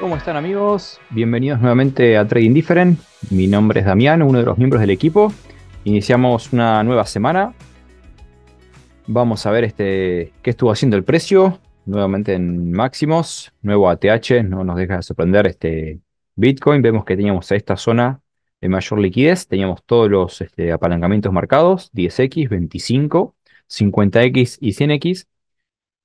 ¿Cómo están amigos? Bienvenidos nuevamente a Trading Different. Mi nombre es Damián, uno de los miembros del equipo. Iniciamos una nueva semana. Vamos a ver este, qué estuvo haciendo el precio. Nuevamente en máximos. Nuevo ATH. No nos deja sorprender este Bitcoin. Vemos que teníamos esta zona de mayor liquidez. Teníamos todos los este, apalancamientos marcados. 10X, 25, 50X y 100X.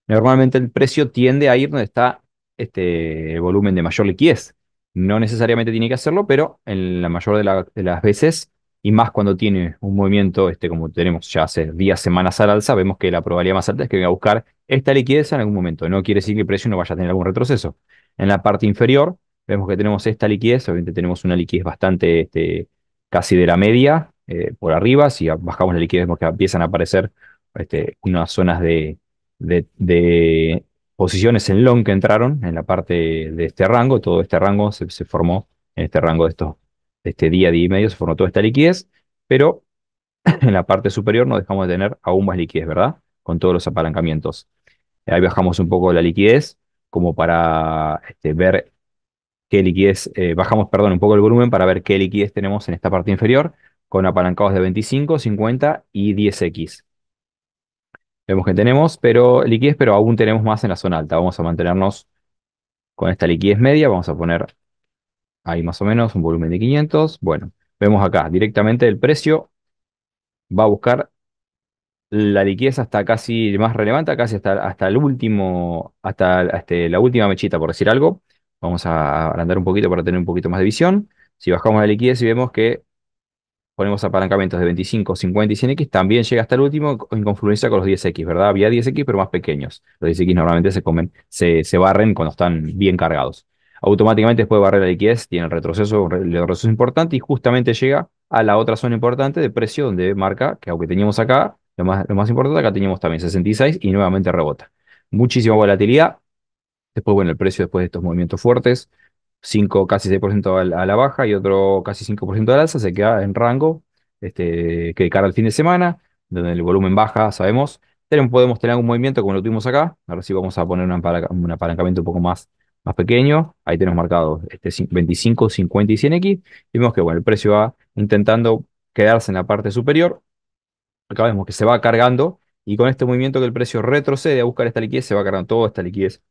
Normalmente el precio tiende a ir donde está este volumen de mayor liquidez. No necesariamente tiene que hacerlo, pero en la mayor de, las veces, y más cuando tiene un movimiento, este, como tenemos ya hace días, semanas al alza, vemos que la probabilidad más alta es que venga a buscar esta liquidez en algún momento. No quiere decir que el precio no vaya a tener algún retroceso. En la parte inferior, vemos que tenemos esta liquidez, obviamente tenemos una liquidez bastante este, casi de la media eh, por arriba, si bajamos la liquidez vemos que empiezan a aparecer este, unas zonas de posiciones en long que entraron en la parte de este rango, todo este rango se, formó en este rango de este día, día y medio, se formó toda esta liquidez, pero en la parte superior no dejamos de tener aún más liquidez, ¿verdad? Con todos los apalancamientos. Ahí bajamos un poco la liquidez, como para este, ver qué liquidez, eh, bajamos, perdón, un poco el volumen para ver qué liquidez tenemos en esta parte inferior, con apalancados de 25, 50 y 10X vemos que tenemos, pero liquidez, pero aún tenemos más en la zona alta. Vamos a mantenernos con esta liquidez media, vamos a poner ahí más o menos un volumen de 500. Bueno, vemos acá directamente el precio va a buscar la liquidez hasta casi más relevante, casi hasta, hasta el último, hasta este, la última mechita, por decir algo. Vamos a agrandar un poquito para tener un poquito más de visión. Si bajamos la liquidez y vemos que ponemos apalancamientos de 25, 50 y 100X, también llega hasta el último en confluencia con los 10X, ¿verdad? Había 10X, pero más pequeños. Los 10X normalmente se, comen, se, barren cuando están bien cargados. Automáticamente después de barrer la liquidez, tiene el retroceso, el retroceso importante y justamente llega a la otra zona importante de precio donde marca que aunque teníamos acá, más, lo más importante, acá teníamos también 66 y nuevamente rebota. Muchísima volatilidad. Después, bueno, el precio después de estos movimientos fuertes, 5, casi 6% a la, baja y otro casi 5% al alza, se queda en rango este, que de cara al fin de semana, donde el volumen baja, sabemos. Tenemos, podemos tener algún movimiento como lo tuvimos acá. Ahora sí vamos a poner un apalancamiento un poco más, más pequeño. Ahí tenemos marcado este 25, 50 y 100X. Y vemos que bueno, el precio va intentando quedarse en la parte superior. Acá vemos que se va cargando. Y con este movimiento que el precio retrocede a buscar esta liquidez, se va cargando toda esta liquidez.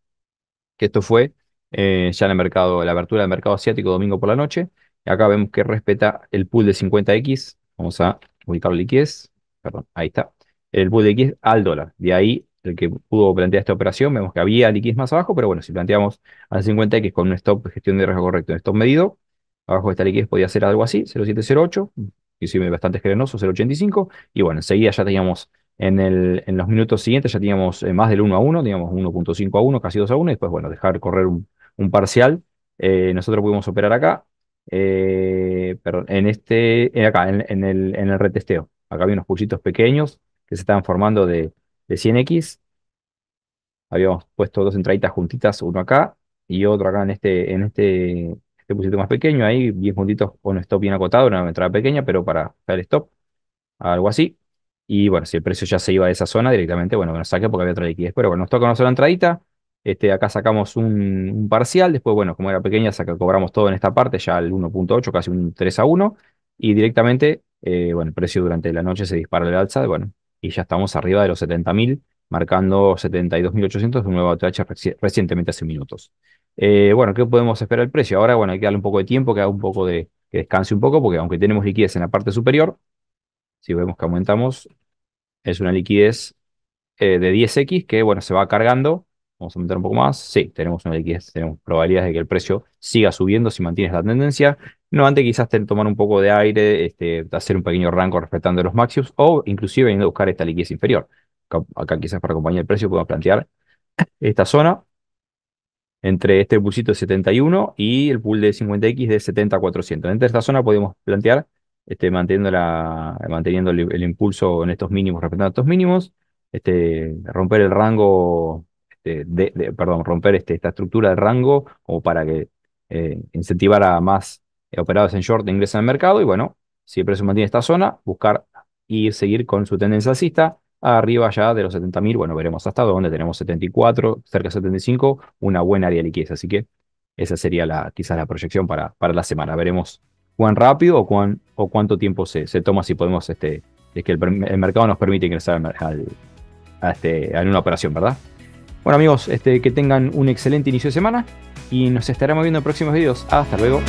Que esto fue eh, ya en el mercado, la apertura del mercado asiático domingo por la noche. Acá vemos que respeta el pool de 50X. Vamos a ubicar el liquidez. Perdón, ahí está. El pool de X e al dólar. De ahí el que pudo plantear esta operación. Vemos que había liquidez más abajo, pero bueno, si planteamos al 50X con un stop de gestión de riesgo correcto, en stop medido, abajo de esta liquidez podía ser algo así, 0708, que sí, bastante generoso, 085. Y bueno, enseguida ya teníamos en, el, en los minutos siguientes, ya teníamos eh, más del 1 a 1, teníamos 1.5 a 1, casi 2 a 1, y después, bueno, dejar correr un, un parcial. Eh, nosotros pudimos operar acá, eh, en este, acá, en, el, en, el, retesteo. Acá había unos pulsitos pequeños que se estaban formando de, 100x. Habíamos puesto dos entraditas juntitas, uno acá y otro acá en este, en este, este pulsito más pequeño, ahí bien puntitos con un stop bien acotado, una entrada pequeña, pero para, el stop, algo así. Y bueno, si el precio ya se iba de esa zona directamente, bueno, me lo saqué porque había otra liquidez. Pero bueno, nos toca una sola entradita, este, acá sacamos un, parcial, después, bueno, como era pequeña, cobramos todo en esta parte, ya el 1.8, casi un 3 a 1, y directamente, eh, bueno, el precio durante la noche se dispara el alza, bueno, y ya estamos arriba de los 70.000, marcando 72.800, un nuevo ATH recientemente hace minutos. Eh, bueno, ¿qué podemos esperar el precio? Ahora, bueno, hay que darle un poco de tiempo, que un poco de, que descanse un poco, porque aunque tenemos liquidez en la parte superior, si vemos que aumentamos, es una liquidez eh, de 10X que, bueno, se va cargando Vamos a aumentar un poco más. Sí, tenemos una liquidez, tenemos probabilidades de que el precio siga subiendo si mantienes la tendencia. No antes quizás tomar un poco de aire, este, hacer un pequeño rango respetando los máximos o inclusive ir a buscar esta liquidez inferior. Acá, quizás para acompañar el precio podemos plantear esta zona entre este pulsito de 71 y el pool de 50X de 70 a 400. Entre esta zona podemos plantear este, manteniendo, la, manteniendo el, impulso en estos mínimos, respetando estos mínimos, este, romper el rango este, de, perdón, romper este, esta estructura de rango o para que eh, incentivar a más eh, operadores en short de ingresar al mercado. Y bueno, si el precio mantiene esta zona, buscar y seguir con su tendencia alcista arriba ya de los 70.000. Bueno, veremos hasta dónde. Tenemos 74, cerca de 75, una buena área de liquidez. Así que esa sería la, quizás la proyección para, para la semana. Veremos cuán rápido o, cuán, o cuánto tiempo se, se toma si podemos, este, es que el, mercado nos permite ingresar a este, a una operación, ¿verdad? Bueno amigos, este, que tengan un excelente inicio de semana y nos estaremos viendo en próximos videos. Hasta luego.